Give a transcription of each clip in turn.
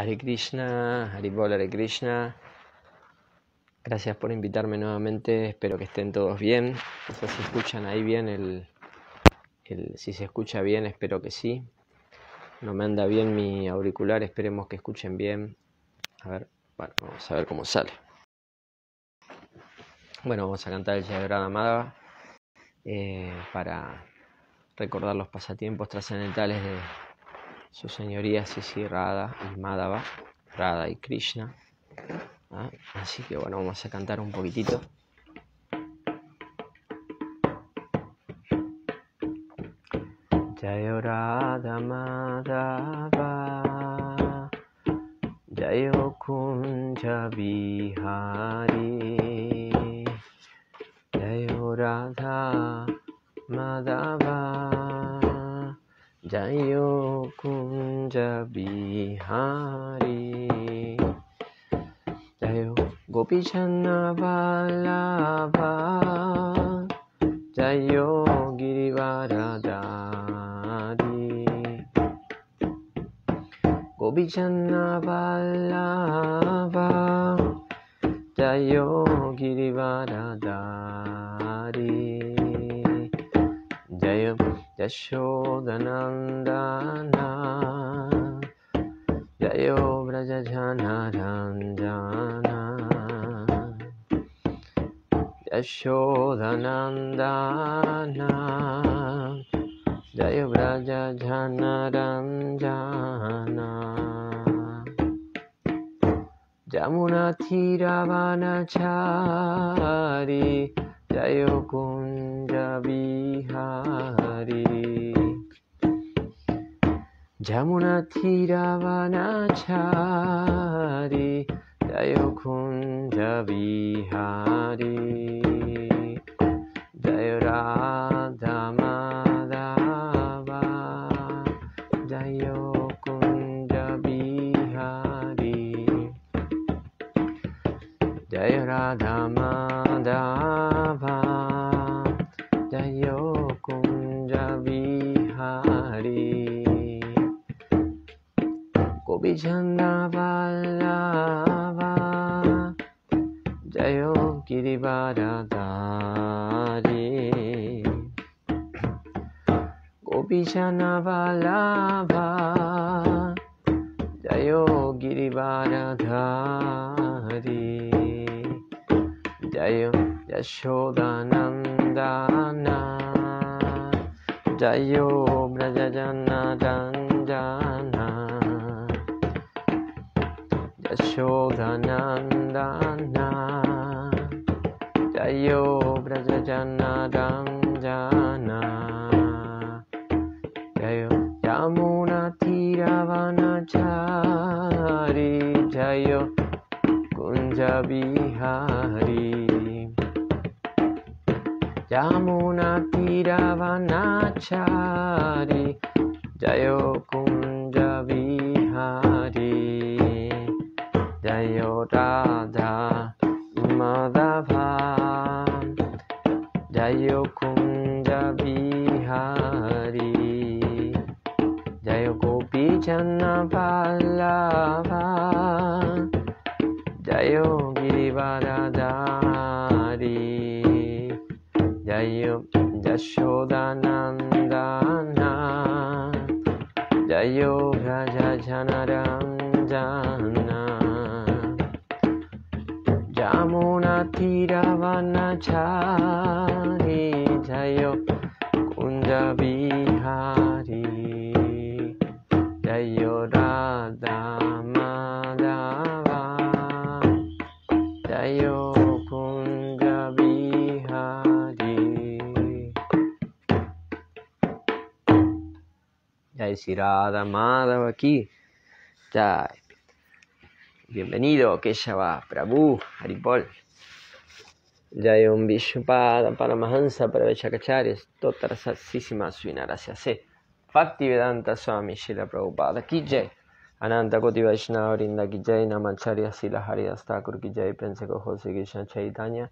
Hare Krishna, Haribol Hare Krishna. Gracias por invitarme nuevamente, espero que estén todos bien. No sé si escuchan ahí bien si se escucha bien, espero que sí. No me anda bien mi auricular, esperemos que escuchen bien. A ver, bueno, vamos a ver cómo sale. Bueno, vamos a cantar el Yagrada Madhava eh, para recordar los pasatiempos trascendentales de, su señoría Sisi Radha y Madhava, Radha y Krishna. Ah, así que bueno, vamos a cantar un poquitito. Jai Radha Madhava Jai Kunja Jai Jai Radha Madhava Jai. হারে জয় গোপীছন্না বালাভা জয় গিরিবারা দারি গোপীছন্ন ঝানারাম জানা যমুনা থিরাবানা ছারি জয় কুঞ্জ বিহারি যমুনা থিরাবানা ছারি জয় কুঞ্জ বিহারি জয় রাধামা Janavalalava Jayo Girivaradhari Jayo Yashodanandana Jayo Brajajanadandana Yashodanandana Jayo da Karuna Piravanachari Jayo Kunja Vihari Jayo Radha Madhava Jayo Kunja Vihari Jayo Gopi Janna Pallava Jayo यशोदानन्दना जयो गजनरञ्जना जामुनतिरवनछा Shirada ah, Madhav aquí. Ya. Bienvenido, va, Prabhu, Haripol. Jayom para Paramahansa Pravechakacharyas Totar Satsísima Suinarasya Se. Bhakti Vedanta Swami Shila Prabhupada Ki jay Ananta Koti Vaishnava Vrinda Ki Jai Namacharya Sila Haridas Thakur Ki que Chaitanya.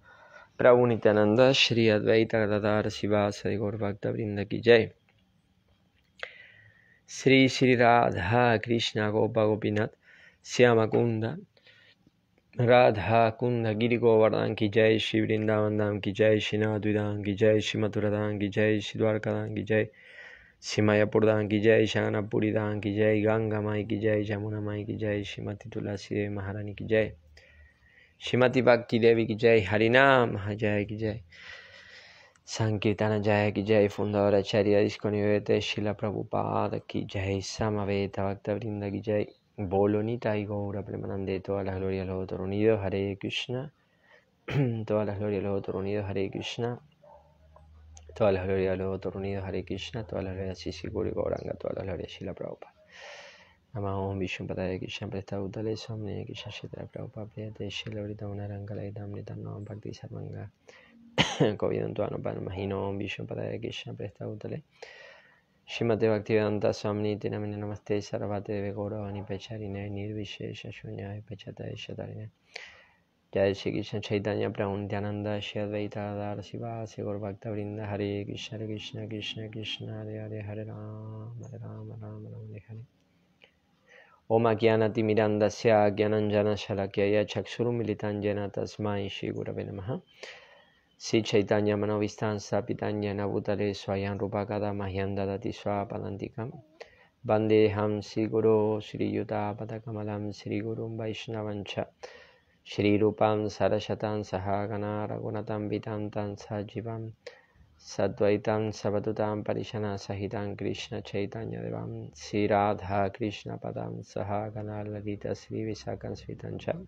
Prabhu Nityananda Shri Advaita Gadadhar Sivasa Igor Bhakta brinda Jai. Shri श्री राधा कृष्ण गोपा गोपीनाथ श्यामा कुंद राधा कुंद गिरी गोवर्धन की जय श्री वृंदावन धाम की जय श्री नाथुदान की जय श्री मथुराधाम की जय श्री द्वारकाधाम की जय श्री मायापुरधाम की जय शानापुरी धाम की जय गंगा माई की जय जमुना माई की जय श्रीमती तुलसी देवी महारानी की जय श्रीमती भक्ति देवी की जय हरिनाम जय की जय Sankirtana Jaya Ki Jai, fundador Disco Disconivete, Shila Prabhupada Ki Jai, Samaveta Bhakta Brinda Ki Jai, Bolonita y Gaura Premanande, todas las glorias a los otros unidos, Hare Krishna, todas las glorias a los otros unidos, Hare Krishna, todas las glorias a los otros unidos, Hare Krishna, todas las glorias de Sisi Guru Gauranga, todas las glorias de Shila Prabhupada. Namaom Vishnu Pataya Kishan Prestautale Somne Kishan Shetra Prabhupada Priyate Shila Vrita Unaranka Laitam Nitam Nam Bhakti Govidantvanopanahinam Vishnupadaya Krishna Prestautale Shimate Bhaktivedanta Swamini Tinamine Namaste Sarvate Deve Gauravani Pacharine Nirvishesha Shunyaya Pachataya Shatarine जय श्री कृष्ण चैतन्य प्रभु नित्यानंद श्री अद्वैतादार शिवा श्री गौर भक्त वृंद हरे कृष्ण हरे कृष्ण कृष्ण कृष्ण हरे हरे हरे राम हरे राम राम राम हरे हरे ओम अज्ञानतिमिरान्दस्य ज्ञानञ्जनशलक्यय चक्षुरुमिलिताञ्जन तस्मै श्रीगुरवे नमः श्रीचैतन्यमनोविष्टांश्च पितान्य न उतरे स्वयं रूपकरं मह्यं ददति स्वापदन्तिकं वन्देहं श्रीगुरो श्रीयुतापदकमलं श्रीगुरुं वैष्णवं च श्रीरूपां सरशतां सहागना रघुनतां वितान्तं सजीवं सद्वैतं सवदुतां परिशनसहितां कृष्णचैतन्यवां श्रीराधाकृष्णपदां सहाघनालितश्रीविशाखं स्वितं च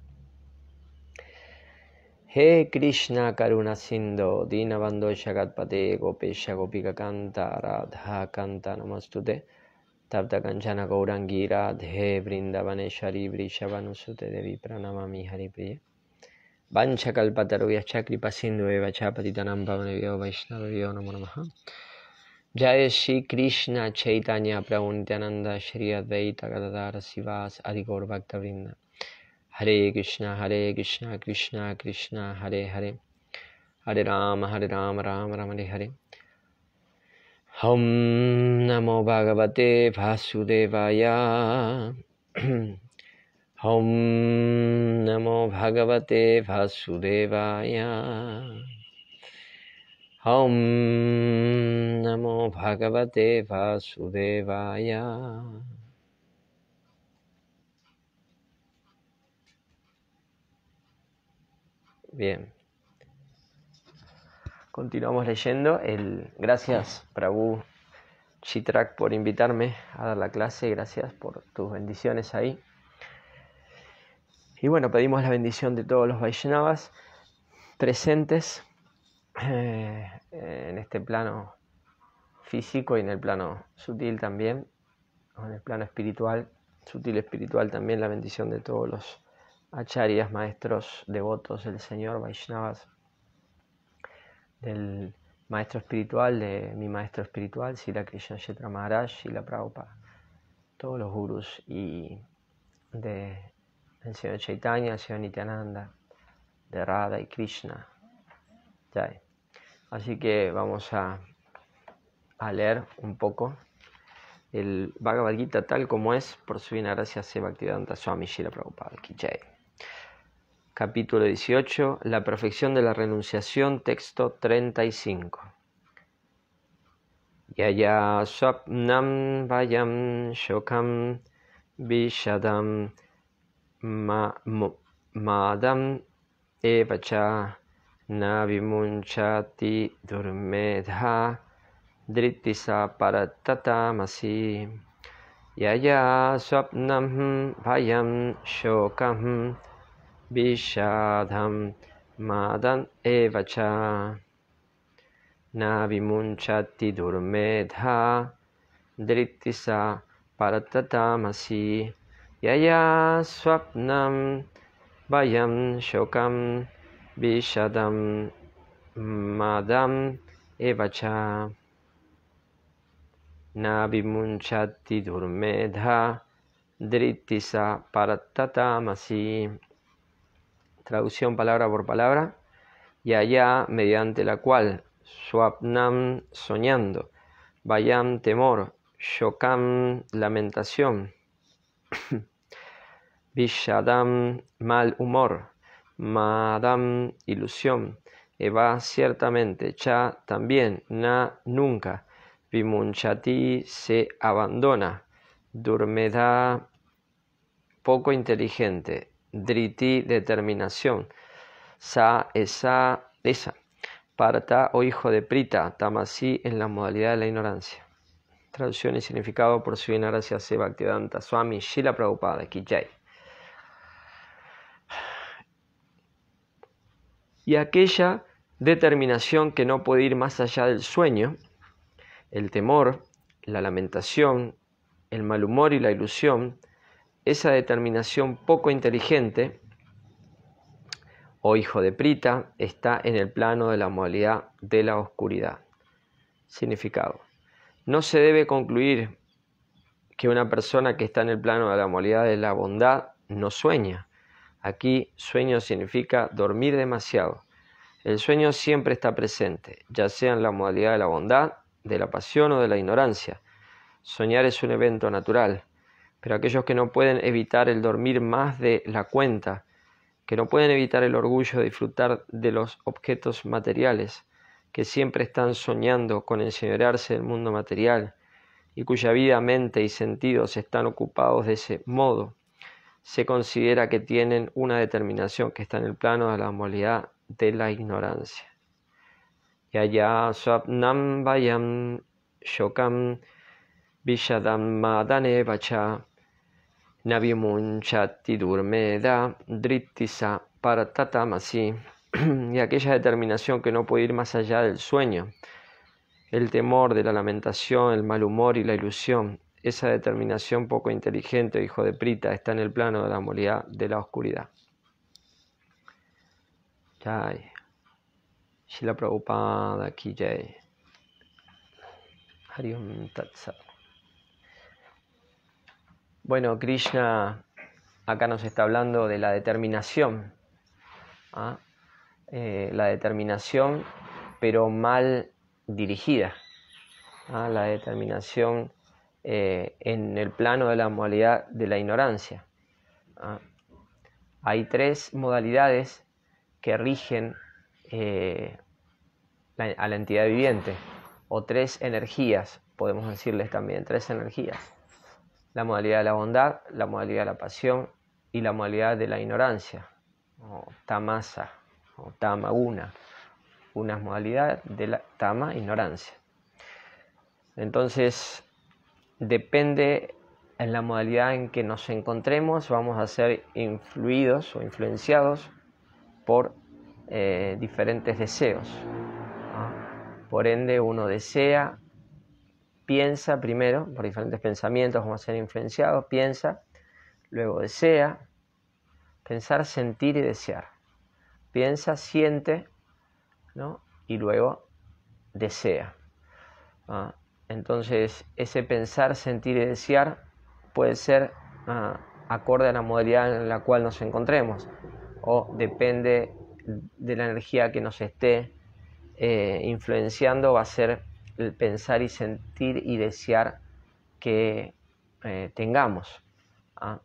Hey Krishna karuna sindo dinabando jagat pate gope gopi ka kanta radha ka santa namaste te tabda ganjana gaurangira dhe vrindavane debi, rishavan sutade vi pranamami hari pri banchakal pataru yachakripasindo vachapatitanam bavane vishnalo namo namaha jay sri krishna chaitanya prabhu nitananda shriya dai tagadar sivas adigor baktavrind हरे कृष्णा हरे कृष्णा कृष्णा कृष्णा हरे हरे हरे राम हरे राम राम राम हरे हरे हम नमो भगवते वासुदेवाय हम नमो भगवते वासुदेवाय हम नमो भगवते वासुदेवाय Bien. Continuamos leyendo. El, gracias, Prabhu Chitrak, por invitarme a dar la clase. Gracias por tus bendiciones ahí. Y bueno, pedimos la bendición de todos los Vaishnavas presentes eh, en este plano físico y en el plano sutil también, en el plano espiritual, sutil espiritual también, la bendición de todos los acharyas, maestros devotos del Señor, Vaishnavas, del maestro espiritual, de mi maestro espiritual, Sila Krishna Yetra Maharaj, la Prabhupada, todos los gurus y de Señor Chaitanya, del Señor Nityananda, de Radha y Krishna. Así que vamos a, a, leer un poco el Bhagavad Gita tal como es por su gracia Seva Swami Sira Prabhupada. Ki capítulo 18, La perfección de la renunciación, texto 35. Yaya Swapnam Vayam Shokam Vishadam Madam Evacha Navimunchati Durmedha Drittisa Paratatamasi Yaya Swapnam Vayam Shokam विषादं मादम् एव च न विमुञ्चति धुर्मेधा दृतिसा परततामसि यया स्वप्नं भयं शुकं विशदं मादम् एव च न विमुञ्चति धुर्मेधा दृतिसा परततामसि traducción palabra por palabra, y allá mediante la cual Swapnam soñando, vayan temor, Shokam lamentación, Vishadam mal humor, Madam ilusión, Eva ciertamente, Cha también, Na nunca, Vimunchati se abandona, Durmeda poco inteligente, driti determinación. Sa esa esa. Parta o hijo de Prita, Tamasi en la modalidad de la ignorancia. Traducción y significado por su hacia Bhaktivedanta Swami Shila Prabhupada Kijay. Y aquella determinación que no puede ir más allá del sueño, el temor, la lamentación, el mal humor y la ilusión, esa determinación poco inteligente o hijo de Prita está en el plano de la modalidad de la oscuridad. Significado. No se debe concluir que una persona que está en el plano de la modalidad de la bondad no sueña. Aquí sueño significa dormir demasiado. El sueño siempre está presente, ya sea en la modalidad de la bondad, de la pasión o de la ignorancia. Soñar es un evento natural pero aquellos que no pueden evitar el dormir más de la cuenta, que no pueden evitar el orgullo de disfrutar de los objetos materiales, que siempre están soñando con enseñorearse el mundo material, y cuya vida, mente y sentidos están ocupados de ese modo, se considera que tienen una determinación que está en el plano de la moralidad de la ignorancia. Yaya Swapnam Shokam Vishadam Madane durmeda Drittisa Paratatamasi, y aquella determinación que no puede ir más allá del sueño, el temor de la lamentación, el mal humor y la ilusión, esa determinación poco inteligente, hijo de Prita, está en el plano de la moría de la oscuridad. si Shila Prabhupada Ki bueno, Krishna acá nos está hablando de la determinación, ¿ah? eh, la determinación pero mal dirigida, ¿ah? la determinación eh, en el plano de la modalidad de la ignorancia. ¿ah? Hay tres modalidades que rigen eh, a la entidad viviente, o tres energías, podemos decirles también, tres energías la modalidad de la bondad, la modalidad de la pasión y la modalidad de la ignorancia, o tamasa, o tamaguna, unas modalidades de la tama, ignorancia. Entonces, depende en la modalidad en que nos encontremos, vamos a ser influidos o influenciados por eh, diferentes deseos. Por ende, uno desea piensa primero, por diferentes pensamientos vamos ser influenciados, piensa, luego desea, pensar, sentir y desear. Piensa, siente, ¿no? Y luego desea. Ah, entonces, ese pensar, sentir y desear puede ser ah, acorde a la modalidad en la cual nos encontremos o depende de la energía que nos esté eh, influenciando, va a ser el pensar y sentir y desear que eh, tengamos. ¿ah?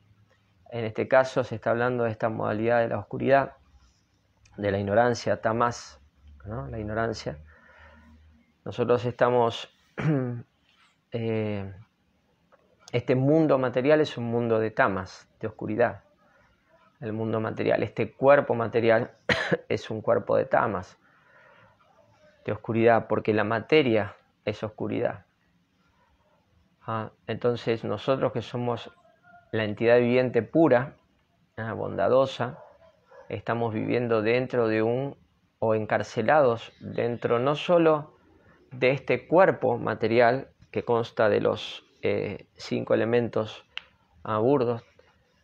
En este caso se está hablando de esta modalidad de la oscuridad, de la ignorancia, tamás, la ignorancia. Nosotros estamos... Eh, este mundo material es un mundo de tamas, de oscuridad. El mundo material, este cuerpo material es un cuerpo de tamas de oscuridad, porque la materia es oscuridad. Ah, entonces nosotros que somos la entidad viviente pura, ah, bondadosa, estamos viviendo dentro de un o encarcelados dentro no solo de este cuerpo material que consta de los eh, cinco elementos ah,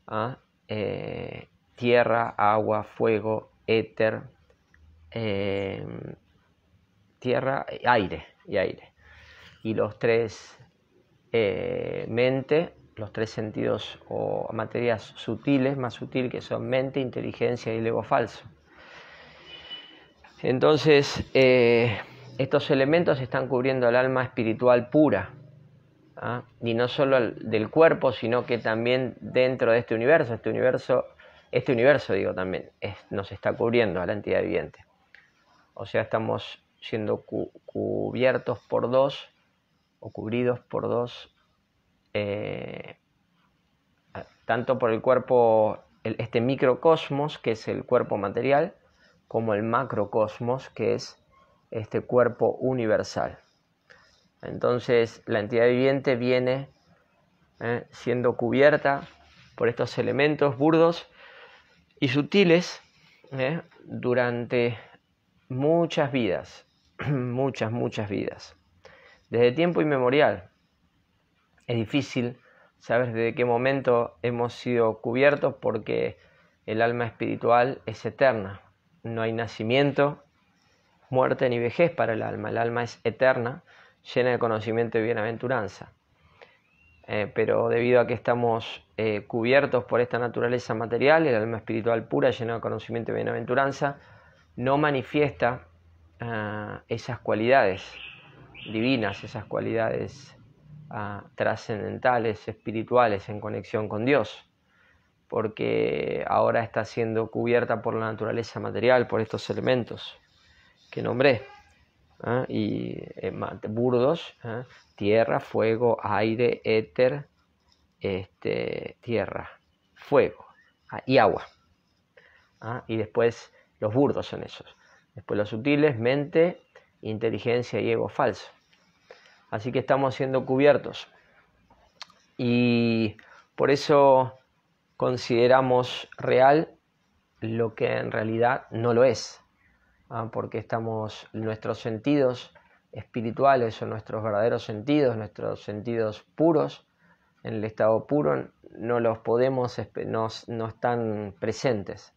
ah eh, tierra, agua, fuego, éter, em, tierra, eh, aire y aire. Y los tres, eh, mente, los tres sentidos o materias sutiles, más sutil que son mente, inteligencia y ego falso. Entonces, eh, estos elementos están cubriendo al alma espiritual pura, ¿ah? y no solo del cuerpo, sino que también dentro de este universo, este universo, este universo digo también, nos está cubriendo a la entidad viviente. O sea, estamos siendo cubiertos por dos o cubridos por dos, eh, tanto por el cuerpo, este microcosmos, que es el cuerpo material, como el macrocosmos, que es este cuerpo universal. Entonces la entidad viviente viene eh, siendo cubierta por estos elementos burdos y sutiles eh, durante muchas vidas, muchas, muchas vidas. Desde tiempo inmemorial es difícil saber desde qué momento hemos sido cubiertos porque el alma espiritual es eterna. No hay nacimiento, muerte ni vejez para el alma. El alma es eterna, llena de conocimiento y bienaventuranza. Eh, pero debido a que estamos eh, cubiertos por esta naturaleza material, el alma espiritual pura, llena de conocimiento y bienaventuranza, no manifiesta Ah, esas cualidades divinas, esas cualidades ah, trascendentales, espirituales, en conexión con Dios, porque ahora está siendo cubierta por la naturaleza material, por estos elementos que nombré. ¿ah? Y eh, burdos, tierra, fuego, aire, éter, este, tierra, fuego y agua. Y después los burdos son esos. Después los sutiles, mente, inteligencia y ego falso. Así que estamos siendo cubiertos. Y por eso consideramos real lo que en realidad no lo es. ¿ah? Porque estamos, nuestros sentidos espirituales o nuestros verdaderos sentidos, nuestros sentidos puros, en el estado puro, no los podemos, no, no están presentes.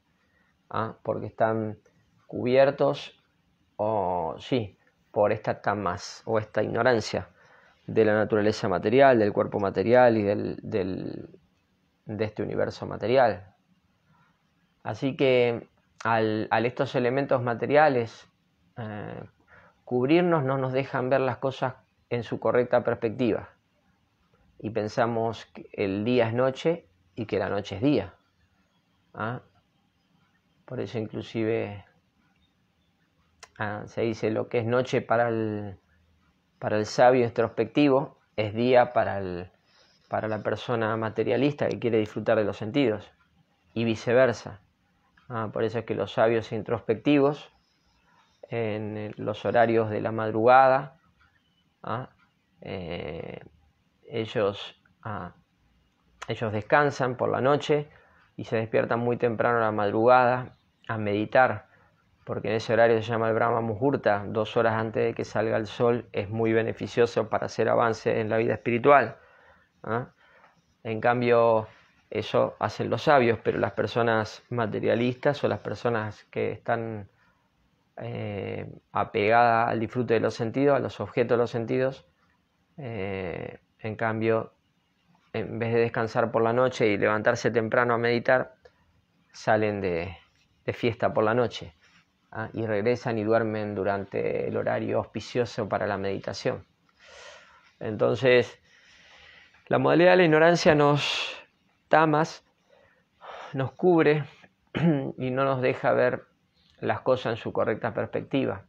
¿ah? Porque están cubiertos, o sí, por esta tamas o esta ignorancia de la naturaleza material, del cuerpo material y del, de este universo material. Así que al, estos elementos materiales eh, cubrirnos no nos dejan ver las cosas en su correcta perspectiva. Y pensamos que el día es noche y que la noche es día. ¿ah? Por eso inclusive Ah, se dice lo que es noche para el, para el sabio introspectivo, es día para, el, para la persona materialista que quiere disfrutar de los sentidos y viceversa. Ah, por eso es que los sabios introspectivos en los horarios de la madrugada, ah, eh, ellos, ellos descansan por la noche y se despiertan muy temprano a la madrugada a meditar porque en ese horario se llama el Brahma Muhurta, dos horas antes de que salga el sol, es muy beneficioso para hacer avance en la vida espiritual. ¿ah? En cambio, eso hacen los sabios, pero las personas materialistas o las personas que están eh, apegadas al disfrute de los sentidos, a los objetos de los sentidos, eh, en cambio, en vez de descansar por la noche y levantarse temprano a meditar, salen de fiesta por la noche. ¿ah? y regresan y duermen durante el horario auspicioso para la meditación. Entonces, la modalidad de la ignorancia nos tamas, nos cubre y no nos deja ver las cosas en su correcta perspectiva.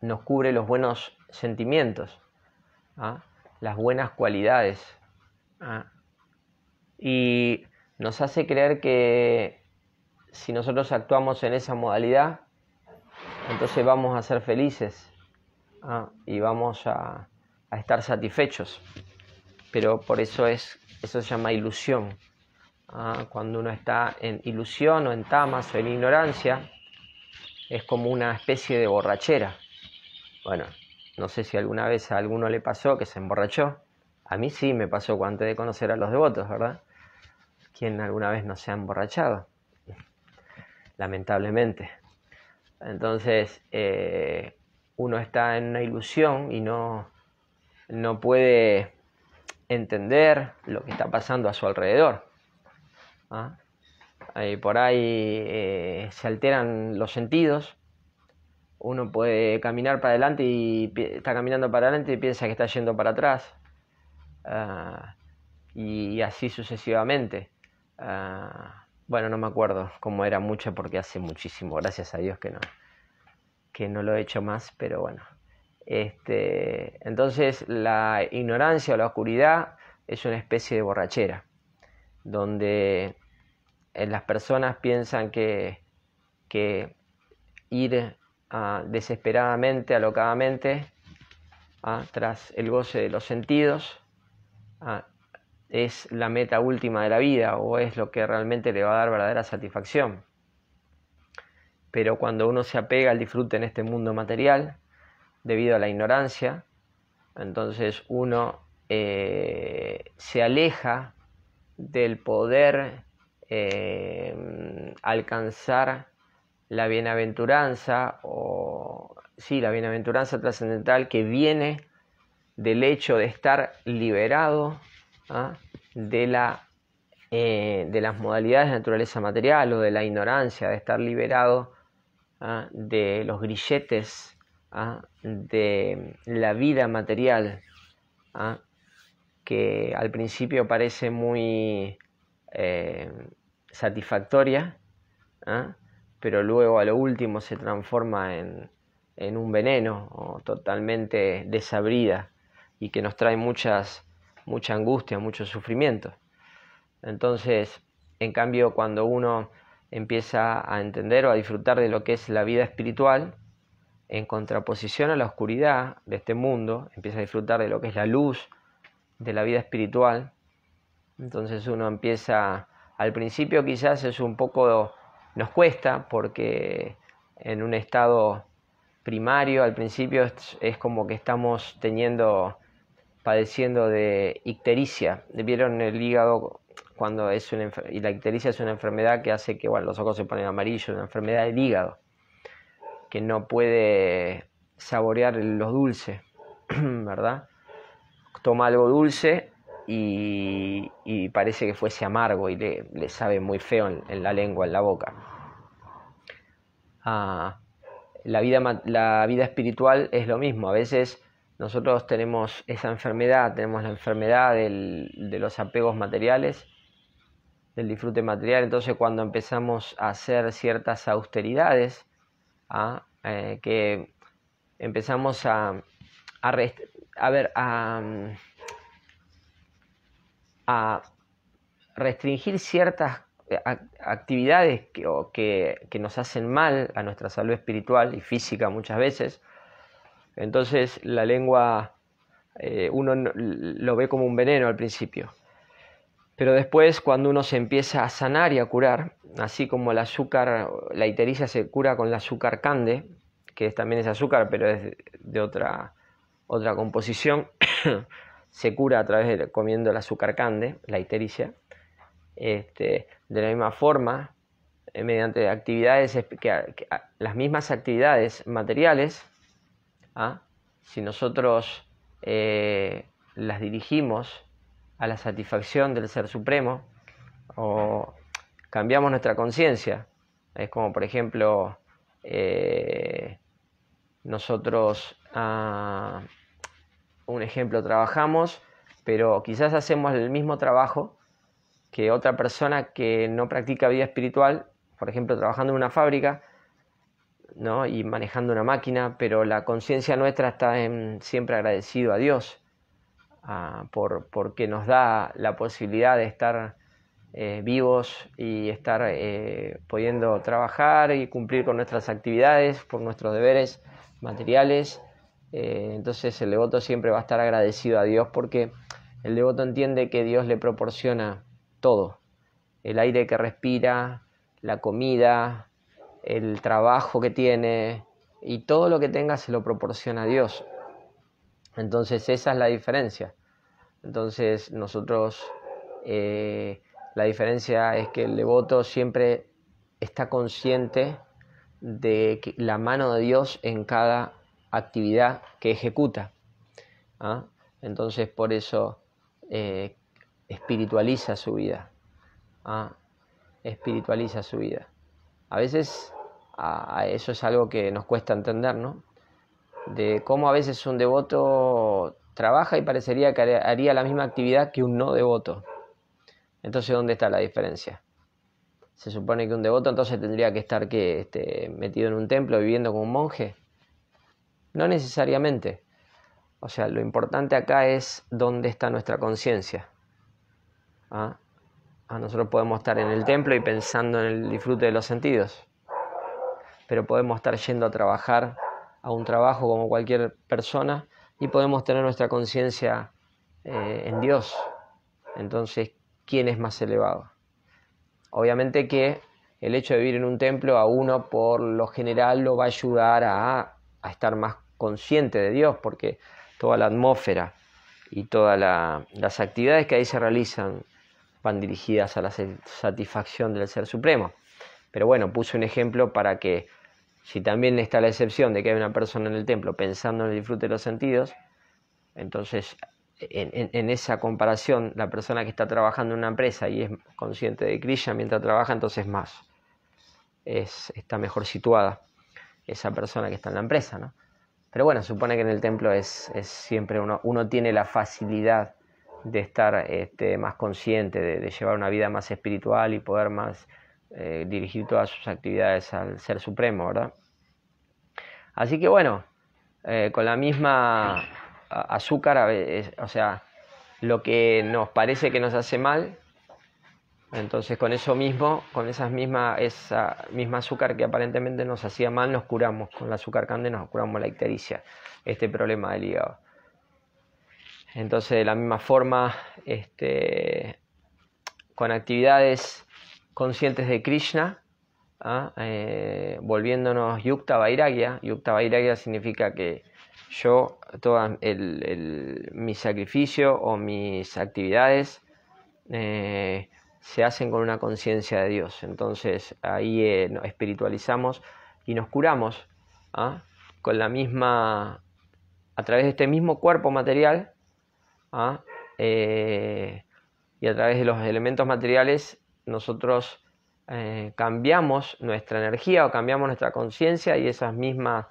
Nos cubre los buenos sentimientos, ¿ah? las buenas cualidades. ¿ah? Y nos hace creer que si nosotros actuamos en esa modalidad, entonces vamos a ser felices ¿ah? y vamos a, estar satisfechos. Pero por eso es, eso se llama ilusión. ¿ah? Cuando uno está en ilusión o en tamas o en ignorancia, es como una especie de borrachera. Bueno, no sé si alguna vez a alguno le pasó que se emborrachó. A mí sí me pasó antes de conocer a los devotos, ¿verdad? ¿Quién alguna vez no se ha emborrachado? lamentablemente. Entonces, eh, uno está en una ilusión y no, no puede entender lo que está pasando a su alrededor. y ¿ah? eh, por ahí eh, se alteran los sentidos. Uno puede caminar para adelante y está caminando para adelante y piensa que está yendo para atrás. Ah, y, así sucesivamente. Ah, bueno, no me acuerdo cómo era mucho porque hace muchísimo, gracias a Dios que no, que no lo he hecho más, pero bueno. Este, entonces la ignorancia o la oscuridad es una especie de borrachera, donde eh, las personas piensan que, ir ah, desesperadamente, alocadamente, ah, tras el goce de los sentidos, ah, es la meta última de la vida o es lo que realmente le va a dar verdadera satisfacción. Pero cuando uno se apega al disfrute en este mundo material, debido a la ignorancia, entonces uno eh, se aleja del poder eh, alcanzar la bienaventuranza o sí, la bienaventuranza trascendental que viene del hecho de estar liberado ¿ah? de, la, eh, de las modalidades de naturaleza material o de la ignorancia, de estar liberado ¿ah? de los grilletes ¿ah? de la vida material, que al principio parece muy eh, satisfactoria, pero luego a lo último se transforma en, en un veneno totalmente desabrida y que nos trae muchas mucha angustia, mucho sufrimiento. Entonces, en cambio, cuando uno empieza a entender o a disfrutar de lo que es la vida espiritual, en contraposición a la oscuridad de este mundo, empieza a disfrutar de lo que es la luz de la vida espiritual. Entonces uno empieza, al principio quizás es un poco, nos cuesta porque en un estado primario al principio es, como que estamos teniendo padeciendo de ictericia. Vieron el hígado cuando es una y la ictericia es una enfermedad que hace que los ojos se ponen amarillos, una enfermedad del hígado, que no puede saborear los dulces, ¿verdad? Toma algo dulce y, parece que fuese amargo y le, sabe muy feo en, la lengua, en la boca. Ah, la, vida, la vida espiritual es lo mismo, a veces nosotros tenemos esa enfermedad, tenemos la enfermedad de los apegos materiales, del disfrute material, entonces cuando empezamos a hacer ciertas austeridades, ¿ah? eh, que empezamos a, restringir ciertas actividades que, nos hacen mal a nuestra salud espiritual y física muchas veces, entonces la lengua eh, uno lo ve como un veneno al principio. Pero después cuando uno se empieza a sanar y a curar, así como el azúcar, la itericia se cura con el azúcar cande, que también es azúcar pero es de otra, otra composición, se cura a través de comiendo el azúcar cande, la itericia. Este, de la misma forma, eh, mediante actividades, que, las mismas actividades materiales ¿ah? si nosotros eh, las dirigimos a la satisfacción del Ser Supremo o cambiamos nuestra conciencia, es como por ejemplo eh, nosotros, ah, un ejemplo, trabajamos, pero quizás hacemos el mismo trabajo que otra persona que no practica vida espiritual, por ejemplo, trabajando en una fábrica, ¿no? y manejando una máquina, pero la conciencia nuestra está siempre agradecido a Dios ah, porque nos da la posibilidad de estar eh, vivos y estar eh, pudiendo trabajar y cumplir con nuestras actividades, por nuestros deberes materiales. Eh, entonces el devoto siempre va a estar agradecido a Dios porque el devoto entiende que Dios le proporciona todo, el aire que respira, la comida, el trabajo que tiene y todo lo que tenga se lo proporciona a Dios. Entonces esa es la diferencia. Entonces nosotros, eh, la diferencia es que el devoto siempre está consciente de la mano de Dios en cada actividad que ejecuta. ¿ah? Entonces por eso eh, espiritualiza su vida. ¿ah? Espiritualiza su vida. A veces eso es algo que nos cuesta entender, ¿no? De cómo a veces un devoto trabaja y parecería que haría la misma actividad que un no devoto. Entonces, ¿dónde está la diferencia? Se supone que un devoto entonces tendría que estar este, metido en un templo viviendo como un monje. No necesariamente. O sea, lo importante acá es dónde está nuestra conciencia. ¿Ah? Ah, nosotros podemos estar en el templo y pensando en el disfrute de los sentidos pero podemos estar yendo a trabajar, a un trabajo como cualquier persona, y podemos tener nuestra conciencia eh, en Dios. Entonces, ¿quién es más elevado? Obviamente que el hecho de vivir en un templo a uno por lo general lo va a ayudar a, estar más consciente de Dios, porque toda la atmósfera y todas las actividades que ahí se realizan van dirigidas a la satisfacción del Ser Supremo. Pero bueno, puse un ejemplo para que si también está la excepción de que hay una persona en el templo pensando en el disfrute de los sentidos, entonces en, esa comparación la persona que está trabajando en una empresa y es consciente de Krishna mientras trabaja, entonces más. Es, está mejor situada esa persona que está en la empresa, ¿no? Pero bueno, supone que en el templo es, es siempre uno, uno tiene la facilidad de estar este, más consciente, de, llevar una vida más espiritual y poder más eh, dirigir todas sus actividades al Ser Supremo, ¿verdad? Así que bueno, eh, con la misma azúcar, o sea, lo que nos parece que nos hace mal, entonces con eso mismo, con esas misma, esa misma azúcar que aparentemente nos hacía mal, nos curamos, con el azúcar cande nos curamos la ictericia, este problema del hígado. Entonces de la misma forma, este, con actividades conscientes de Krishna, ¿ah? eh, volviéndonos Yukta Vairagya. Yukta Vairagya significa que yo, todo mi sacrificio o mis actividades eh, se hacen con una conciencia de Dios. Entonces ahí eh, espiritualizamos y nos curamos ¿ah? con la misma, a través de este mismo cuerpo material ¿ah? y a través de los elementos materiales nosotros eh, cambiamos nuestra energía o cambiamos nuestra conciencia y esas mismas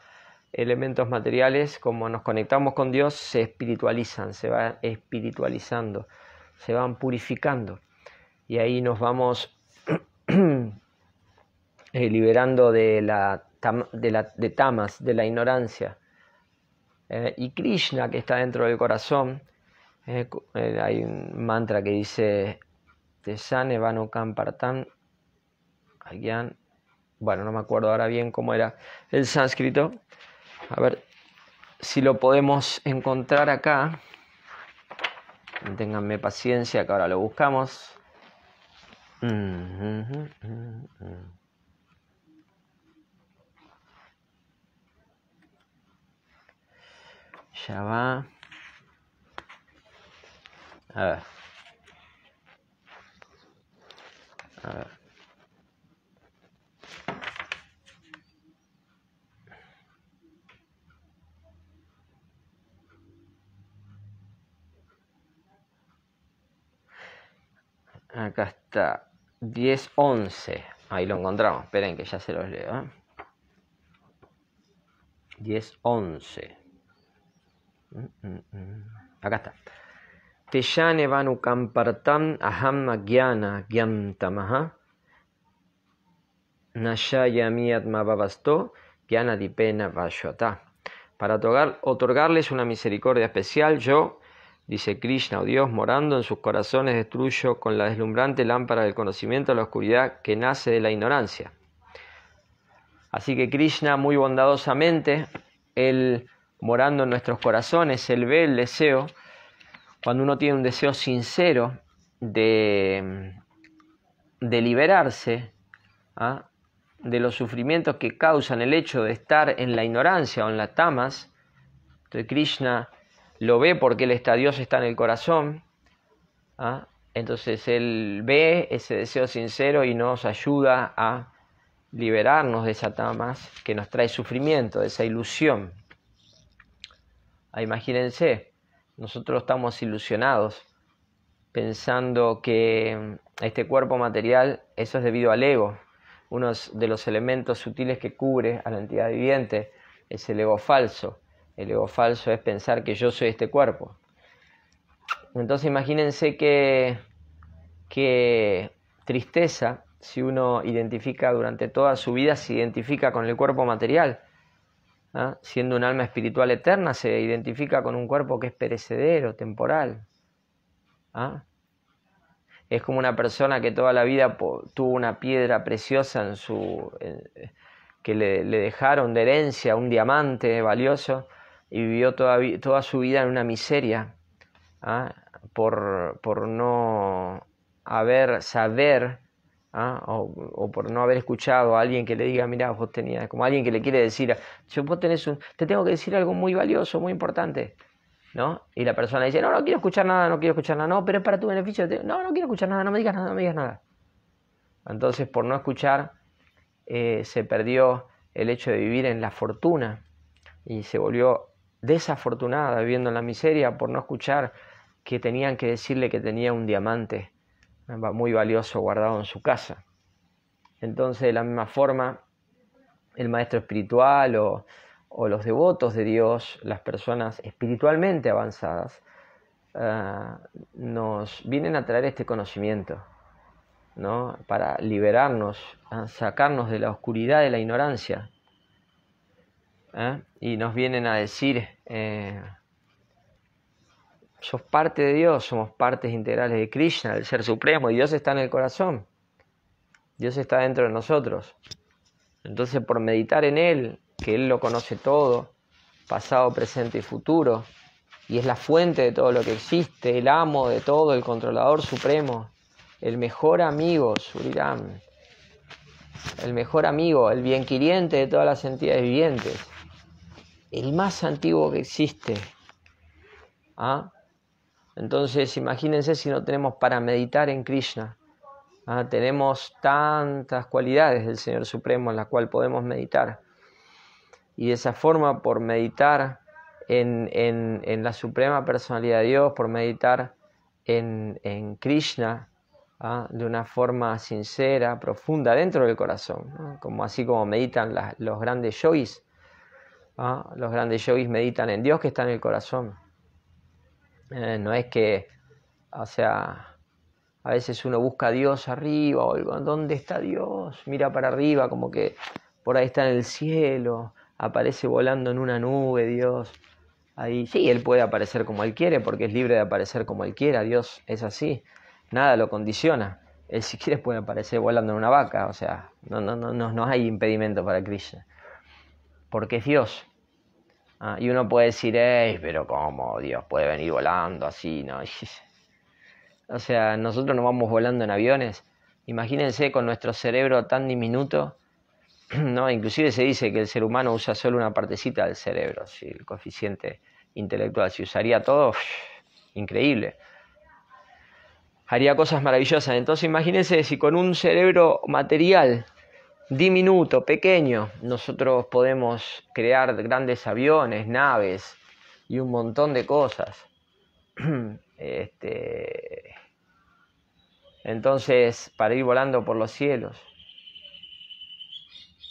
elementos materiales, como nos conectamos con Dios, se espiritualizan, se van espiritualizando, se van purificando. Y ahí nos vamos eh, liberando de la, de tamas, de la ignorancia. Eh, y Krishna, que está dentro del corazón, hay un mantra que dice San Evano Partan, Ayan. bueno, no me acuerdo ahora bien cómo era el sánscrito. A ver si lo podemos encontrar acá. Ténganme paciencia que ahora lo buscamos. Ya va. A ver. Acá está. 10, 11. Ahí lo encontramos. Esperen que ya se los leo. ¿eh? 10, 11. Mm, mm, mm. Acá está vanu kampartam aham Para otorgarles una misericordia especial, yo, dice Krishna, o oh Dios, morando en sus corazones, destruyo con la deslumbrante lámpara del conocimiento la oscuridad que nace de la ignorancia. Así que Krishna, muy bondadosamente, él morando en nuestros corazones, él ve el deseo cuando uno tiene un deseo sincero de, de liberarse ¿ah? de los sufrimientos que causan el hecho de estar en la ignorancia o en la tamas, entonces Krishna lo ve porque él está, Dios está en el corazón, ¿ah? entonces él ve ese deseo sincero y nos ayuda a liberarnos de esa tamas que nos trae sufrimiento, de esa ilusión. Ah, imagínense, nosotros estamos ilusionados pensando que mm, este cuerpo material, eso es debido al ego, uno de los elementos sutiles que cubre a la entidad viviente es el ego falso. El ego falso es pensar que yo soy este cuerpo. Entonces imagínense qué tristeza, si uno identifica durante toda su vida, se identifica con el cuerpo material ¿Ah? siendo un alma espiritual eterna, se identifica con un cuerpo que es perecedero, temporal. ¿Ah? Es como una persona que toda la vida tuvo una piedra preciosa en su, eh, que le, dejaron de herencia, un diamante valioso, y vivió toda, toda su vida en una miseria ¿ah? por, por no haber, saber ¿ah? o, por no haber escuchado a alguien que le diga, mira, vos tenías, como alguien que le quiere decir, vos tenés un, te tengo que decir algo muy valioso, muy importante, ¿no? Y la persona dice, no, no quiero escuchar nada, no quiero escuchar nada, no, pero es para tu beneficio, no, no quiero escuchar nada, no me digas nada, no me digas nada. Entonces, por no escuchar, eh, se perdió el hecho de vivir en la fortuna y se volvió desafortunada viviendo en la miseria por no escuchar que tenían que decirle que tenía un diamante muy valioso guardado en su casa. Entonces, de la misma forma, el maestro espiritual o, los devotos de Dios, las personas espiritualmente avanzadas, ah, nos vienen a traer este conocimiento, ¿no? Para liberarnos, sacarnos de la oscuridad, de la ignorancia. ¿eh? Y nos vienen a decir... Eh, Sos parte de Dios, somos partes integrales de Krishna, el Ser Supremo, y Dios está en el corazón. Dios está dentro de nosotros. Entonces, por meditar en Él, que Él lo conoce todo, pasado, presente y futuro, y es la fuente de todo lo que existe, el amo de todo, el controlador supremo, el mejor amigo, Suriram, el mejor amigo, el bienquiriente de todas las entidades vivientes, el más antiguo que existe. ¿Ah? Entonces imagínense si no tenemos para meditar en Krishna. Ah, tenemos tantas cualidades del Señor Supremo en las cuales podemos meditar. Y de esa forma, por meditar en, la Suprema Personalidad de Dios, por meditar en, Krishna, ah, de una forma sincera, profunda, dentro del corazón, como así como meditan los grandes yogis. ¿ah? Los grandes yogis meditan en Dios que está en el corazón. Eh, no es que, o sea, a veces uno busca a Dios arriba, o ¿dónde está Dios? Mira para arriba, como que por ahí está en el cielo, aparece volando en una nube Dios. Ahí sí, Él puede aparecer como Él quiere, porque es libre de aparecer como Él quiera, Dios es así, nada lo condiciona. Él si quiere puede aparecer volando en una vaca, o sea, no, no, no, no hay impedimento para Krishna, porque es Dios. Ah, y uno puede decir, pero ¿cómo Dios puede venir volando así? No. o sea, nosotros no vamos volando en aviones. Imagínense con nuestro cerebro tan diminuto. ¿no? Inclusive se dice que el ser humano usa solo una partecita del cerebro, si el coeficiente intelectual, si usaría todo, increíble. Haría cosas maravillosas. Entonces imagínense si con un cerebro material diminuto, pequeño, nosotros podemos crear grandes aviones, naves y un montón de cosas. Este... entonces, para ir volando por los cielos.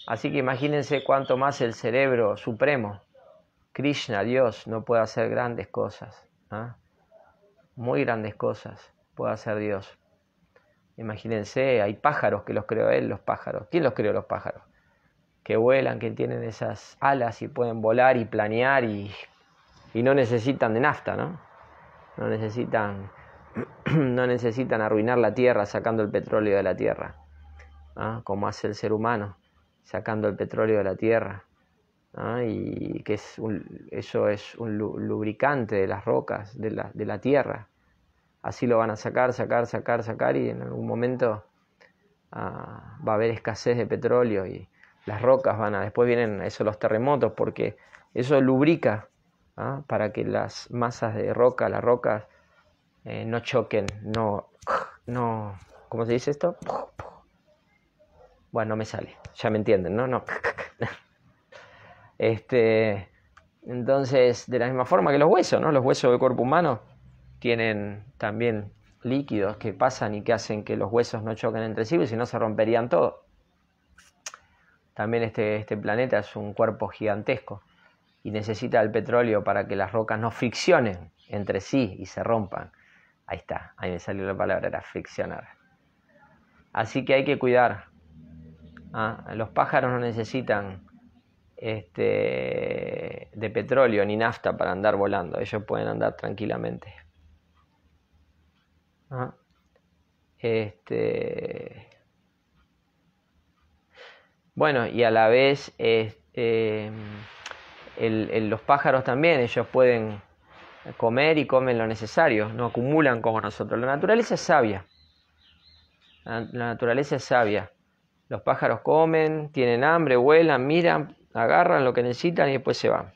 Así que imagínense cuánto más el cerebro supremo, Krishna, Dios, no puede hacer grandes cosas. ¿ah? Muy grandes cosas puede hacer Dios. Imagínense, hay pájaros que los creó él, los pájaros. ¿Quién los creó los pájaros? Que vuelan, que tienen esas alas y pueden volar y planear y, no necesitan de nafta, ¿no? No necesitan, no necesitan arruinar la tierra sacando el petróleo de la tierra, como hace el ser humano, sacando el petróleo de la tierra. y que es eso es un lubricante de las rocas, de la, de la tierra así lo van a sacar, sacar, sacar, sacar y en algún momento ah, va a haber escasez de petróleo y las rocas van a, después vienen eso los terremotos porque eso lubrica ¿ah? para que las masas de roca, las rocas eh, no choquen, no, no, ¿cómo se dice esto? Bueno, no me sale, ya me entienden, ¿no? No. Este, entonces, de la misma forma que los huesos, ¿no? Los huesos del cuerpo humano tienen también líquidos que pasan y que hacen que los huesos no choquen entre sí, si no se romperían todo. También este, este planeta es un cuerpo gigantesco y necesita el petróleo para que las rocas no friccionen entre sí y se rompan. Ahí está, ahí me salió la palabra, era friccionar. Así que hay que cuidar. ¿ah? los pájaros no necesitan este, de petróleo ni nafta para andar volando, ellos pueden andar tranquilamente. Este, bueno, y a la vez em, los pájaros también, ellos pueden comer y comen lo necesario, no acumulan como nosotros. La naturaleza es sabia. La, la naturaleza es sabia. Los pájaros comen, tienen hambre, vuelan, miran, agarran lo que necesitan y después se van.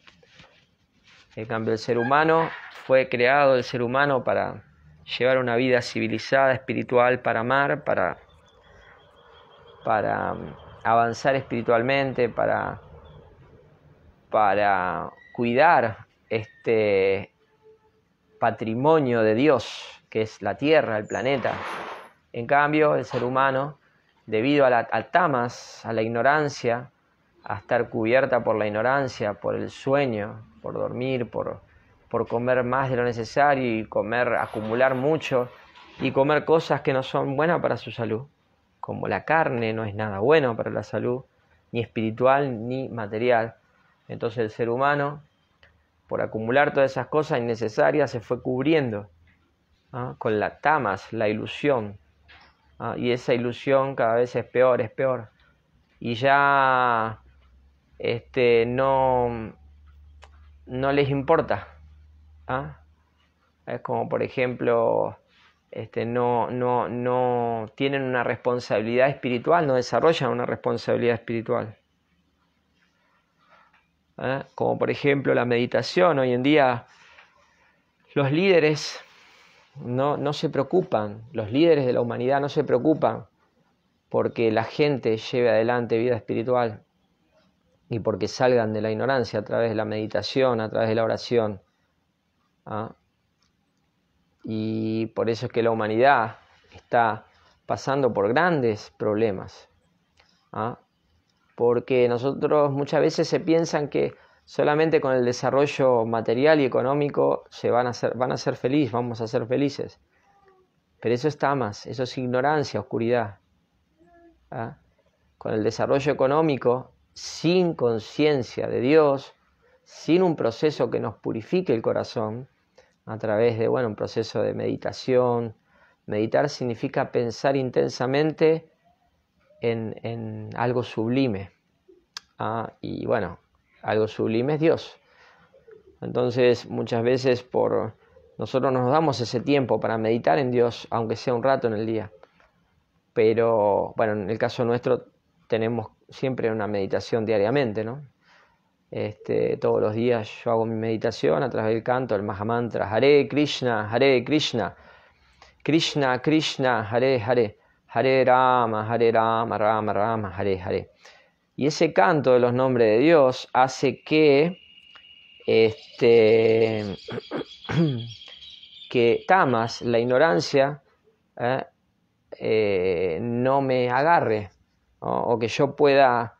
En cambio, el ser humano fue creado, el ser humano para llevar una vida civilizada, espiritual, para amar, para, para um, avanzar espiritualmente, para, para cuidar este patrimonio de Dios, que es la tierra, el planeta. En cambio, el ser humano, debido a la a tamas, a la ignorancia, a estar cubierta por la ignorancia, por el sueño, por dormir, por, por comer más de lo necesario y comer, acumular mucho y comer cosas que no son buenas para su salud, como la carne no es nada bueno para la salud, ni espiritual ni material. Entonces el ser humano, por acumular todas esas cosas innecesarias, se fue cubriendo ¿ah? con la tamas, la ilusión. ¿ah? Y esa ilusión cada vez es peor, es peor. Y ya este, no, no les importa ¿ah? Es como por ejemplo, este, no, no, no tienen una responsabilidad espiritual, no desarrollan una responsabilidad espiritual. ¿Ah? Como por ejemplo la meditación, hoy en día los líderes no se preocupan, los líderes de la humanidad no se preocupan porque la gente lleve adelante vida espiritual y porque salgan de la ignorancia a través de la meditación, a través de la oración. ¿ah? Y por eso es que la humanidad está pasando por grandes problemas. ¿ah? Porque nosotros muchas veces se piensan que solamente con el desarrollo material y económico se van a ser, van a ser felices, vamos a ser felices. Pero eso está más, eso es ignorancia, oscuridad. ¿ah? Con el desarrollo económico, sin conciencia de Dios, sin un proceso que nos purifique el corazón, a través de bueno, un proceso de meditación. Meditar significa pensar intensamente en, algo sublime. Ah, y bueno, algo sublime es Dios. Entonces muchas veces por nosotros nos damos ese tiempo para meditar en Dios, aunque sea un rato en el día. Pero bueno, en el caso nuestro tenemos siempre una meditación diariamente, ¿no? Este, todos los días yo hago mi meditación a través del canto, el Mahamantra, Hare Krishna, Hare Krishna, Krishna Krishna, Hare Hare, Hare Rama, Hare Rama, Rama Rama, Hare Hare. Y ese canto de los nombres de Dios hace que, este, que tamas, la ignorancia, ¿eh? Eh, no me agarre, o que yo pueda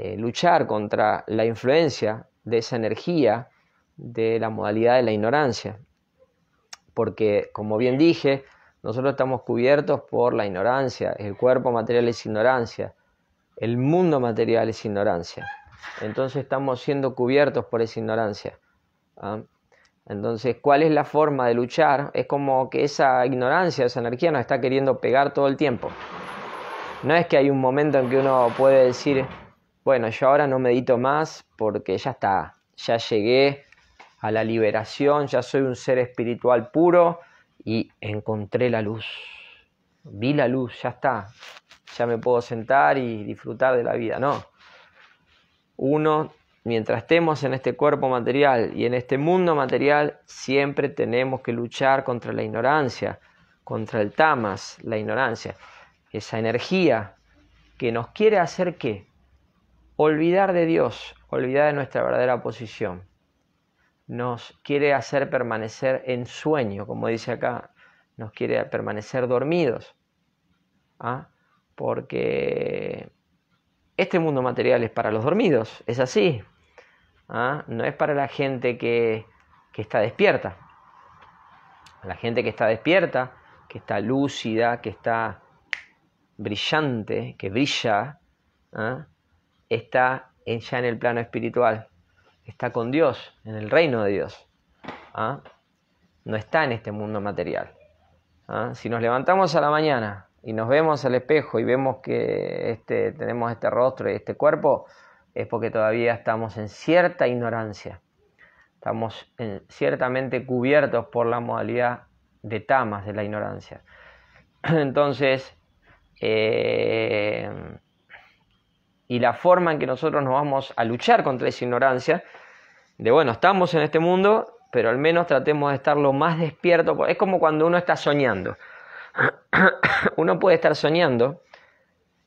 eh, luchar contra la influencia de esa energía de la modalidad de la ignorancia. Porque, como bien dije, nosotros estamos cubiertos por la ignorancia, el cuerpo material es ignorancia, el mundo material es ignorancia. Entonces estamos siendo cubiertos por esa ignorancia. ¿ah? Entonces, ¿cuál es la forma de luchar? Es como que esa ignorancia, esa energía nos está queriendo pegar todo el tiempo. No es que hay un momento en que uno puede decir, bueno, yo ahora no medito más porque ya está, ya llegué a la liberación, ya soy un ser espiritual puro y encontré la luz. Vi la luz, ya está. Ya me puedo sentar y disfrutar de la vida, no. Uno, mientras estemos en este cuerpo material y en este mundo material, siempre tenemos que luchar contra la ignorancia, contra el tamas, la ignorancia, esa energía que nos quiere hacer qué? olvidar de Dios, olvidar de nuestra verdadera posición. Nos quiere hacer permanecer en sueño, como dice acá, nos quiere permanecer dormidos. ¿ah? Porque este mundo material es para los dormidos, es así. ¿ah? No es para la gente que, que está despierta. La gente que está despierta, que está lúcida, que está brillante, que brilla, ¿ah? está en, ya en el plano espiritual, está con Dios, en el reino de Dios. ¿ah? No está en este mundo material. ¿ah? Si nos levantamos a la mañana y nos vemos al espejo y vemos que este, tenemos este rostro y este cuerpo, es porque todavía estamos en cierta ignorancia. Estamos ciertamente cubiertos por la modalidad de tamas de la ignorancia. Entonces, eh, y la forma en que nosotros nos vamos a luchar contra esa ignorancia, de bueno, estamos en este mundo, pero al menos tratemos de estar lo más despierto. Es como cuando uno está soñando. uno puede estar soñando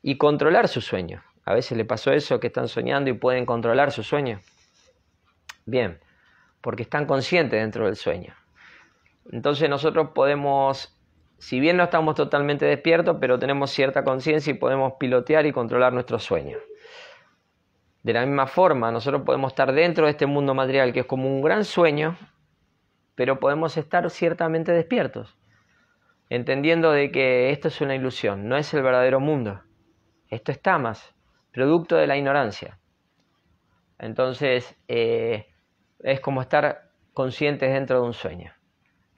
y controlar su sueño. A veces le pasó eso, que están soñando y pueden controlar su sueño. Bien, porque están conscientes dentro del sueño. Entonces nosotros podemos, si bien no estamos totalmente despiertos, pero tenemos cierta conciencia y podemos pilotear y controlar nuestros sueños. De la misma forma, nosotros podemos estar dentro de este mundo material que es como un gran sueño, pero podemos estar ciertamente despiertos, entendiendo de que esto es una ilusión, no es el verdadero mundo. Esto está más producto de la ignorancia. Entonces, eh, es como estar conscientes dentro de un sueño.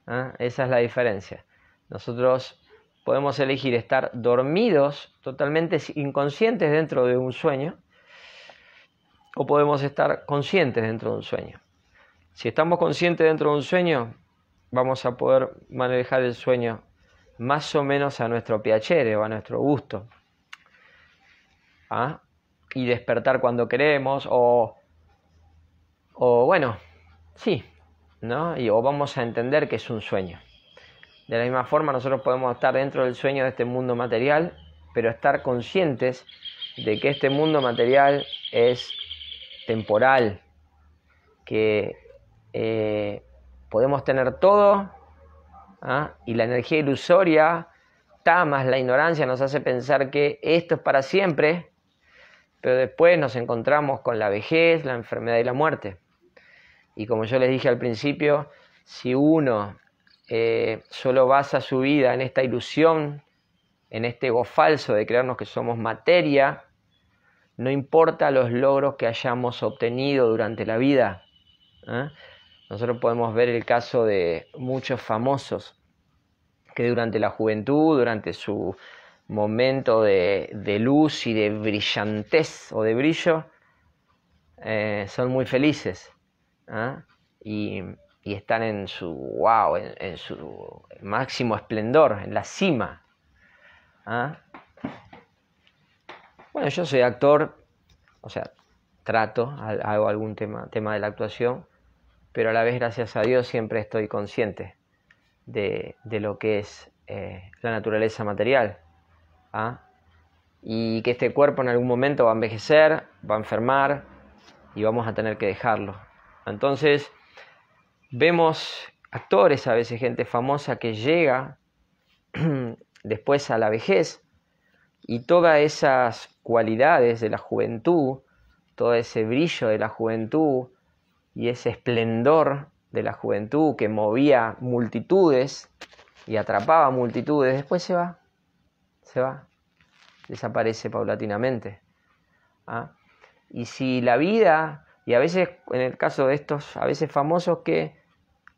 ¿ah? Esa es la diferencia. Nosotros podemos elegir estar dormidos, totalmente inconscientes dentro de un sueño, o podemos estar conscientes dentro de un sueño. Si estamos conscientes dentro de un sueño, vamos a poder manejar el sueño más o menos a nuestro piacere o a nuestro gusto. ¿Ah? Y despertar cuando queremos o, o bueno, sí, ¿no? Y, o vamos a entender que es un sueño. De la misma forma, nosotros podemos estar dentro del sueño de este mundo material, pero estar conscientes de que este mundo material es temporal, que eh, podemos tener todo ¿ah? y la energía ilusoria, tamas, la ignorancia nos hace pensar que esto es para siempre, pero después nos encontramos con la vejez, la enfermedad y la muerte. Y como yo les dije al principio, si uno eh, solo basa su vida en esta ilusión, en este ego falso de creernos que somos materia, no importa los logros que hayamos obtenido durante la vida. ¿eh? Nosotros podemos ver el caso de muchos famosos que durante la juventud, durante su momento de, luz y de brillantez o de brillo, eh, son muy felices ¿eh? y, están en su wow, en, su máximo esplendor, en la cima. Bueno, yo soy actor, o sea, trato, hago algún tema, tema de la actuación, pero a la vez, gracias a Dios, siempre estoy consciente de, lo que es eh, la naturaleza material. ¿ah? Y que este cuerpo en algún momento va a envejecer, va a enfermar y vamos a tener que dejarlo. Entonces, vemos actores, a veces gente famosa que llega después a la vejez y todas esas cualidades de la juventud, todo ese brillo de la juventud y ese esplendor de la juventud que movía multitudes y atrapaba multitudes, después se va, se va, desaparece paulatinamente. ¿Ah? Y si la vida, y a veces en el caso de estos, a veces famosos que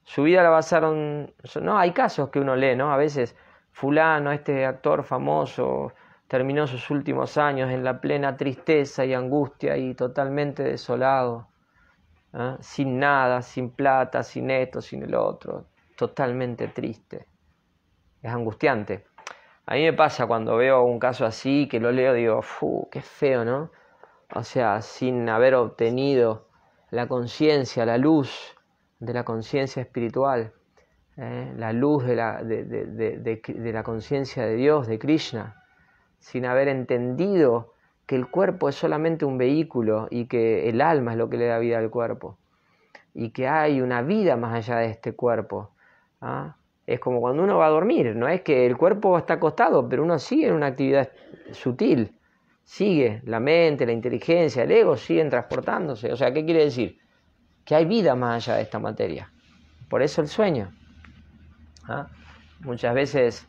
su vida la basaron, no, hay casos que uno lee, ¿no? A veces fulano, este actor famoso, terminó sus últimos años en la plena tristeza y angustia y totalmente desolado, ¿ah? sin nada, sin plata, sin esto, sin el otro, totalmente triste. Es angustiante. A mí me pasa cuando veo un caso así, que lo leo, digo, Fu, qué feo, ¿no? O sea, sin haber obtenido la conciencia, la luz de la conciencia espiritual, ¿eh? la luz de la conciencia de Dios, de Krishna, sin haber entendido que el cuerpo es solamente un vehículo y que el alma es lo que le da vida al cuerpo y que hay una vida más allá de este cuerpo. ¿ah? Es como cuando uno va a dormir, no es que el cuerpo está acostado, pero uno sigue en una actividad sutil, sigue la mente, la inteligencia, el ego siguen transportándose. O sea, ¿qué quiere decir? Que hay vida más allá de esta materia. Por eso el sueño. ¿ah? Muchas veces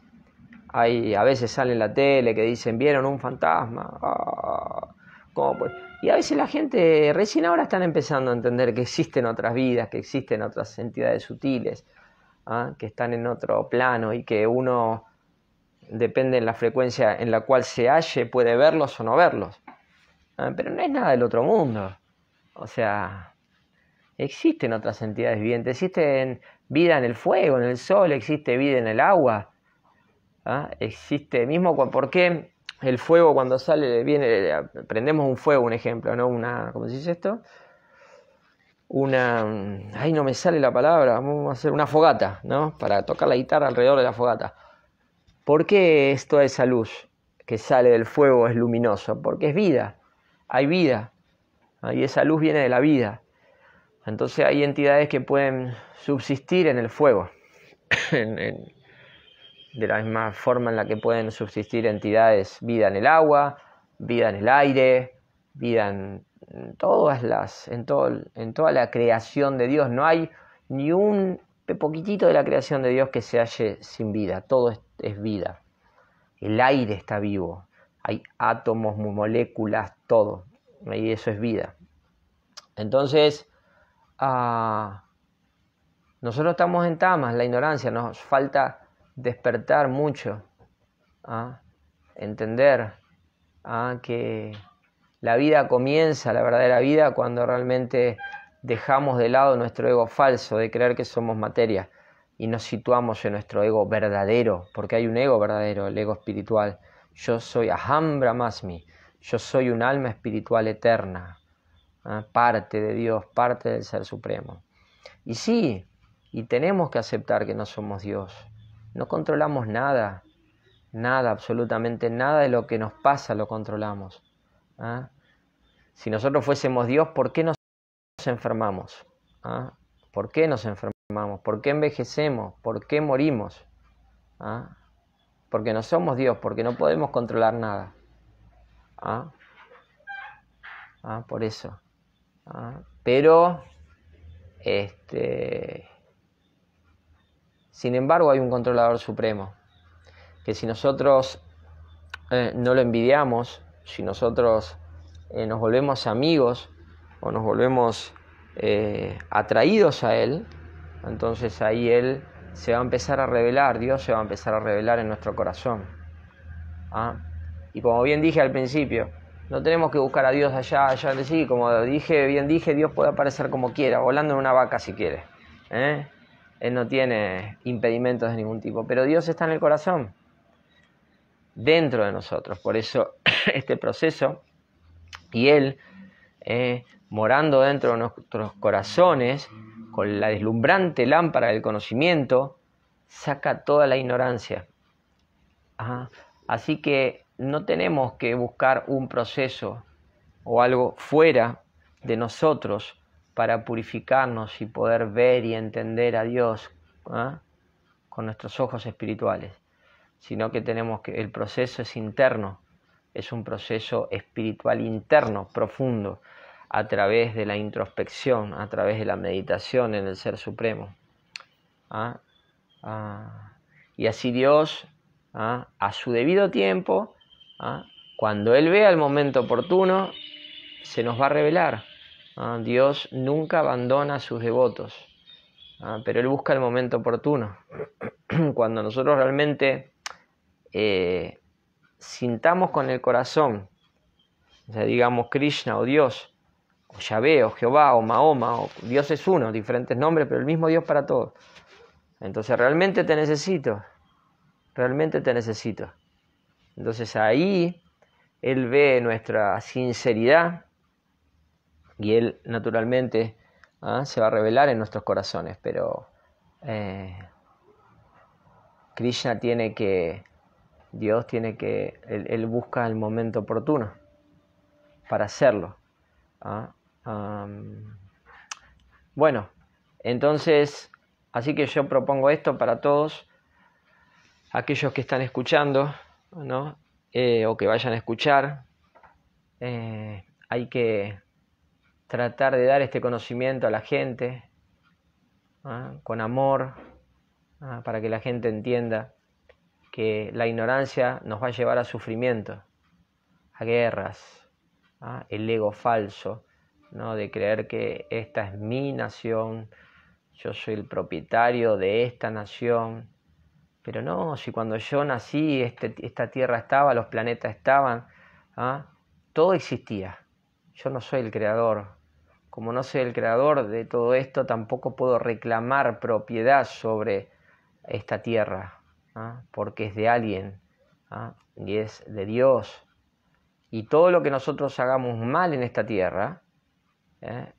a veces sale en la tele que dicen, vieron un fantasma. Ah, y a veces la gente, recién ahora están empezando a entender que existen otras vidas, que existen otras entidades sutiles, ¿ah? que están en otro plano y que uno, depende de la frecuencia en la cual se halle, puede verlos o no verlos. ¿ah? Pero no es nada del otro mundo. O sea, existen otras entidades vivientes, existen vida en el fuego, en el sol, existe vida en el agua ¿Ah? existe mismo por qué el fuego cuando sale viene prendemos un fuego un ejemplo no una cómo se dice esto una ay no me sale la palabra vamos a hacer una fogata no para tocar la guitarra alrededor de la fogata ¿por qué toda esa luz que sale del fuego es luminoso porque es vida hay vida y esa luz viene de la vida entonces hay entidades que pueden subsistir en el fuego en, en de la misma forma en la que pueden subsistir entidades vida en el agua, vida en el aire, vida en, todas las, en, todo, en toda la creación de Dios. No hay ni un poquitito de la creación de Dios que se halle sin vida, todo es, vida. El aire está vivo, hay átomos, moléculas, todo, y eso es vida. Entonces, ah, nosotros estamos en tamas, la ignorancia, nos falta despertar mucho, ¿ah? entender ¿ah? que la vida comienza, la verdadera vida, cuando realmente dejamos de lado nuestro ego falso de creer que somos materia y nos situamos en nuestro ego verdadero, porque hay un ego verdadero, el ego espiritual. Yo soy Aham Brahmasmi, yo soy un alma espiritual eterna, ¿ah? parte de Dios, parte del Ser Supremo. Y sí, y tenemos que aceptar que no somos Dios, no controlamos nada, nada, absolutamente nada de lo que nos pasa lo controlamos. ¿ah? Si nosotros fuésemos Dios, ¿por qué nos enfermamos? ¿Ah? ¿Por qué nos enfermamos? ¿Por qué envejecemos? ¿Por qué morimos? ¿Ah? Porque no somos Dios, porque no podemos controlar nada. Por eso. Pero, este, sin embargo, hay un controlador supremo, que si nosotros eh, no lo envidiamos, si nosotros eh, nos volvemos amigos o nos volvemos eh, atraídos a Él, entonces ahí Él se va a empezar a revelar, Dios se va a empezar a revelar en nuestro corazón. ¿ah? Y como bien dije al principio, no tenemos que buscar a Dios allá, allá de sí, como dije, bien dije, Dios puede aparecer como quiera, volando en una vaca si quiere. ¿eh? Él no tiene impedimentos de ningún tipo, pero Dios está en el corazón, dentro de nosotros. Por eso este proceso y Él eh, morando dentro de nuestros corazones, con la deslumbrante lámpara del conocimiento, saca toda la ignorancia. Así que no tenemos que buscar un proceso o algo fuera de nosotros para purificarnos y poder ver y entender a Dios ¿ah? con nuestros ojos espirituales, sino que tenemos que el proceso es interno, es un proceso espiritual interno, profundo, a través de la introspección, a través de la meditación en el Ser Supremo. ¿ah? Ah. Y así Dios, a su debido tiempo, cuando Él vea el momento oportuno, se nos va a revelar. Ah, Dios nunca abandona a sus devotos, ah, pero Él busca el momento oportuno. Cuando nosotros realmente eh, sintamos con el corazón, digamos Krishna o Dios, o Yahvé, o Jehová, o Mahoma, o Dios es uno, diferentes nombres, pero el mismo Dios para todos. Entonces realmente te necesito, realmente te necesito. Entonces ahí Él ve nuestra sinceridad, y Él naturalmente ¿ah? se va a revelar en nuestros corazones, pero eh, Krishna tiene que, Dios tiene que, él, busca el momento oportuno para hacerlo. ¿ah? bueno, entonces, así que yo propongo esto para todos, aquellos que están escuchando, ¿no? Eh, o que vayan a escuchar, eh, hay que tratar de dar este conocimiento a la gente ¿ah? con amor, ¿ah? para que la gente entienda que la ignorancia nos va a llevar a sufrimiento, a guerras, ¿ah? el ego falso, ¿no? de creer que esta es mi nación, yo soy el propietario de esta nación. Pero no, si cuando yo nací este, esta tierra estaba, los planetas estaban, todo existía. Yo no soy el creador, como no soy el creador de todo esto, tampoco puedo reclamar propiedad sobre esta tierra, ¿ah? porque es de alguien ¿ah? y es de Dios. Y todo lo que nosotros hagamos mal en esta tierra, ¿eh?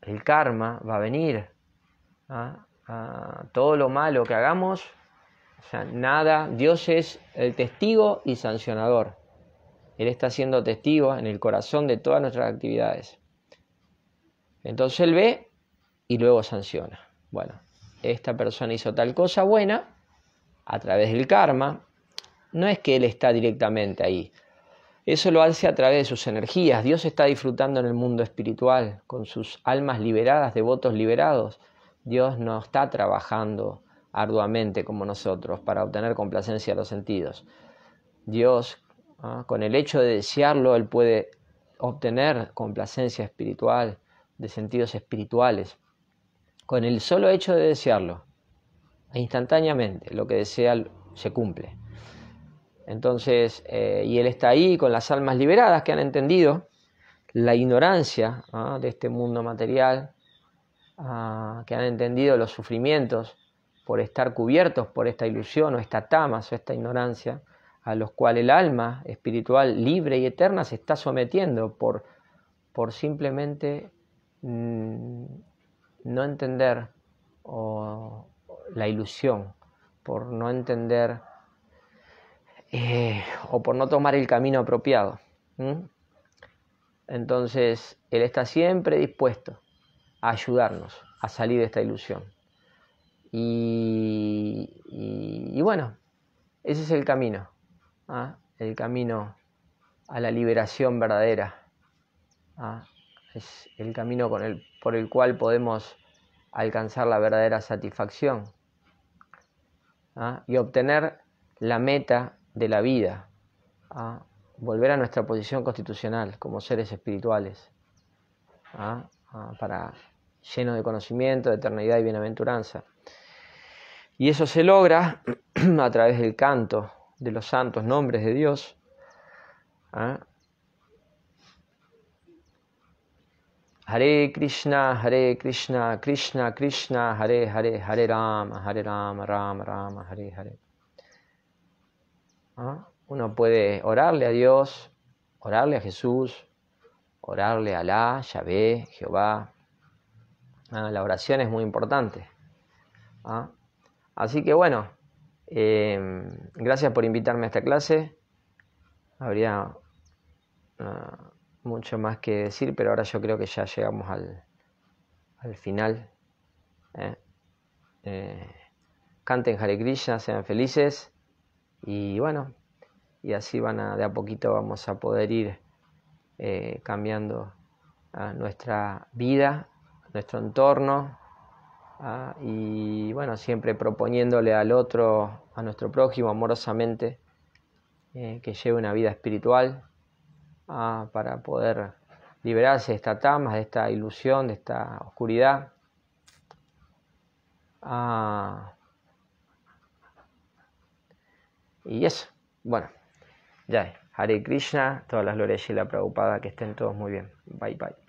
el karma va a venir. ¿ah? todo lo malo que hagamos, sea, nada, Dios es el testigo y sancionador. Él está siendo testigo en el corazón de todas nuestras actividades. Entonces él ve y luego sanciona. Bueno, esta persona hizo tal cosa buena a través del karma. No es que él está directamente ahí. Eso lo hace a través de sus energías. Dios está disfrutando en el mundo espiritual con sus almas liberadas, devotos liberados. Dios no está trabajando arduamente como nosotros para obtener complacencia de los sentidos. Dios, ah, con el hecho de desearlo, Él puede obtener complacencia espiritual de sentidos espirituales. Con el solo hecho de desearlo, e instantáneamente, lo que desea se cumple. Entonces, eh, y él está ahí con las almas liberadas que han entendido la ignorancia ¿ah? de este mundo material, ah, que han entendido los sufrimientos por estar cubiertos por esta ilusión o esta tamas o esta ignorancia, a los cuales el alma espiritual libre y eterna se está sometiendo por, por simplemente Mm, no entender la ilusión, por no entender eh, o por no tomar el camino apropiado. Entonces, Él está siempre dispuesto a ayudarnos a salir de esta ilusión. Y, bueno, ese es el camino, ¿ah? el camino a la liberación verdadera. ¿ah? es el camino por el cual podemos alcanzar la verdadera satisfacción ¿ah? y obtener la meta de la vida, a ¿ah? volver a nuestra posición constitucional como seres espirituales, ¿ah? para lleno de conocimiento, de eternidad y bienaventuranza. Y eso se logra a través del canto de los santos nombres de Dios, Hare Krishna, Hare Krishna, Krishna Krishna, Hare Hare, Hare Rama, Hare Rama, Rama Rama, Hare Hare. ¿Ah? Uno puede orarle a Dios, orarle a Jesús, orarle a Alá, Yahvé, Jehová. Ah, la oración es muy importante. ¿Ah? Así que bueno, em, gracias por invitarme a esta clase. Habría mucho más que decir, pero ahora yo creo que ya llegamos al, al final. ¿eh? Eh, canten Hare sean felices y bueno, y así van a, de a poquito vamos a poder ir eh, cambiando a nuestra vida, nuestro entorno ¿ah? y bueno, siempre proponiéndole al otro, a nuestro prójimo amorosamente, que lleve una vida espiritual Ah, para poder liberarse de esta tama, de esta ilusión, de esta oscuridad. Ah, y eso, bueno, ya es. Hare Krishna, todas las lores y la preocupada, que estén todos muy bien. Bye bye.